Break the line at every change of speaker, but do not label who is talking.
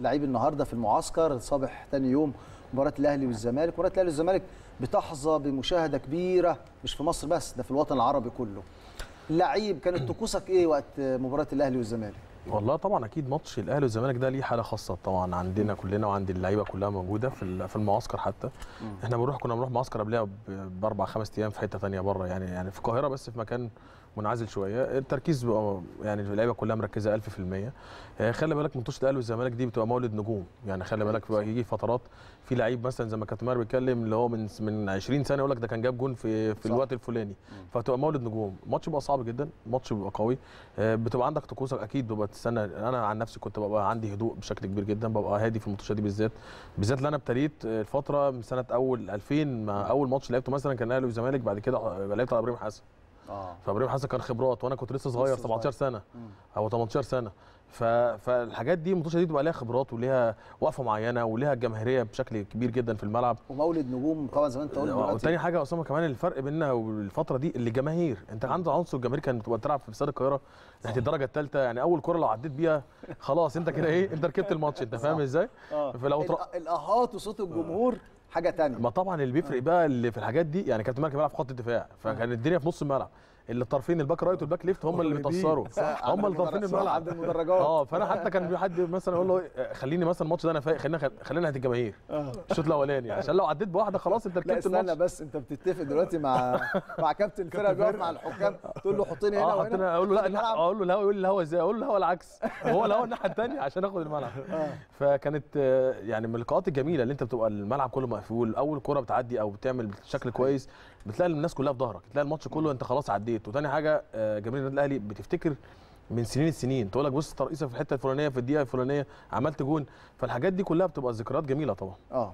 لعيب النهارده في المعسكر صبح ثاني يوم مباراه الاهلي والزمالك مباراه الاهلي والزمالك بتحظى بمشاهده كبيره مش في مصر بس ده في الوطن العربي كله لعيب كانت طقوسك ايه وقت مباراه الاهلي والزمالك والله طبعا اكيد ماتش الاهلي والزمالك ده ليه حاله خاصه طبعا عندنا كلنا وعند اللعيبه كلها موجوده في في المعسكر حتى احنا بنروح كنا بنروح معسكر قبلها باربع خمس ايام في حته ثانيه بره يعني يعني في القاهره بس في مكان منعزل شويه التركيز بقى يعني اللعيبه كلها مركزه 1000% آه، خلي بالك ماتش الاهلي والزمالك دي بتبقى مولد نجوم يعني خلي بالك بقى يجي فترات في لعيب مثلا زي ما كابتن ماهر بيتكلم اللي هو من من 20 سنه يقول لك ده كان جاب جون في في الوقت الفلاني فتبقى مولد نجوم ماتش بقى صعب جدا ماتش بيبقى قوي آه، بتبقى عندك طقوسك اكيد بتبقى السنه انا عن نفسي كنت ببقى عندي هدوء بشكل كبير جدا ببقى هادي في الماتشات دي بالذات بالذات اللي انا ابتديت الفتره من سنه اول 2000 ما اول ماتش لعبته مثلا كان الاهلي والزمالك بعد كده لعبت على ابراهيم حسن اه فابراهيم حسن كان خبرات وانا كنت لسه صغير 17 سنه او 18 سنه ف... فالحاجات دي الماتشات دي بتبقى ليها خبرات وليها وقفه معينه وليها جماهيريه بشكل كبير جدا في الملعب ومولد نجوم طبعا زي ما انت قلت آه، دلوقتي وتاني حاجه اسامه كمان الفرق بيننا والفتره دي اللي جماهير انت عندك عنصر جماهير كانت بتبقى تلعب في استاد القاهره تحت الدرجه الثالثه يعني اول كره لو عديت بيها خلاص انت كده ايه انت ركبت الماتش انت فاهم ازاي؟ آه. فلو تر... الاهات وصوت الجمهور آه. حاجه ثانيه ما طبعا اللي بيفرق آه. بقى اللي في الحاجات دي يعني كابتن مالك بيلعب في خط الدفاع فكان آه. الدنيا في نص الملعب اللي طرفين الباك رايت والباك ليفت هم اللي بيتاثروا هم اللي طرفين الملعب عند المدرجات اه فانا حتى كان في حد مثلا اقول له آه، خليني مثلا الماتش ده انا فايق خلينا خلينا ناحيه الجماهير اه. الشوط الاولاني عشان لو عديت بواحده خلاص انت ركبت الماتش لا بس انت بتتفق دلوقتي مع مع كابتن الفرقه بيقف مع الحكام تقول له حطني هنا اه، وهنا اقول له لا اقول له الهوا يقول لي الهوا ازاي اقول له الهوا العكس هو الهوا الناحيه الثانيه عشان اخد الملعب فكانت يعني من اللقاءات الجميله اللي انت بتبقى الملعب كله مقفول اول كره بتعدي او بتعمل بشكل كويس بتلاقي الناس كلها في ظهرك تلاقي الماتش كله انت خلاص عديت البيت وتاني حاجه آه، جماهير النادي الاهلي بتفتكر من سنين السنين تقول لك بص ترقيصه في الحته الفلانيه في الدقيقه الفلانيه عملت جون فالحاجات دي كلها بتبقى ذكريات جميله طبعا اه